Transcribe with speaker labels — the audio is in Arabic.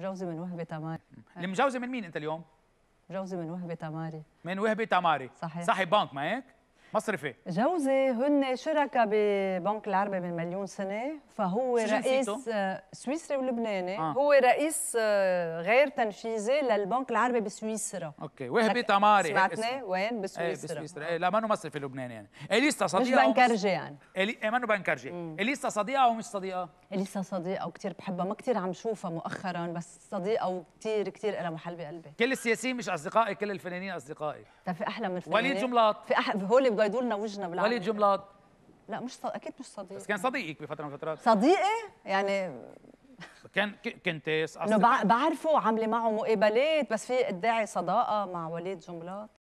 Speaker 1: جوزي من وهبه تماري
Speaker 2: المجوزه من مين انت اليوم؟
Speaker 1: جوزي من وهبه تماري
Speaker 2: من وهبه تماري صحيح صاحب بنك ما هيك؟ مصرفي
Speaker 1: جوزي هن شركة ببنك العربي من مليون سنة فهو رئيس آه، سويسري ولبناني آه. هو رئيس آه، غير تنفيذي للبنك العربي بسويسرا
Speaker 2: اوكي وهبي تماري إيه، سمعتني وين إيه، بسويسرا ايه بسويسرا ايه لا منو مصرفي لبناني يعني اليسا صديقة مش بنكرجي يعني الي... إيه، منو بنكرجي اليسا صديقة او مش صديقة؟
Speaker 1: اليسا صديقة وكثير بحبها ما كثير عم شوفها مؤخرا بس صديقة وكثير كثير لها محل بقلبي
Speaker 2: كل السياسيين مش اصدقائي كل الفنانين اصدقائي
Speaker 1: طيب في احلى من الفنانين وليد جملاط في احلى هول وجايدوا لنا وجهنا بالعالم وليد جملاط لا مش صديق. اكيد مش
Speaker 2: صديق بس كان صديقك بفتره من الفترات صديقي يعني كان كنت انه
Speaker 1: بعرفه وعامله معه مقابلات بس في ادعي صداقه مع وليد جملاط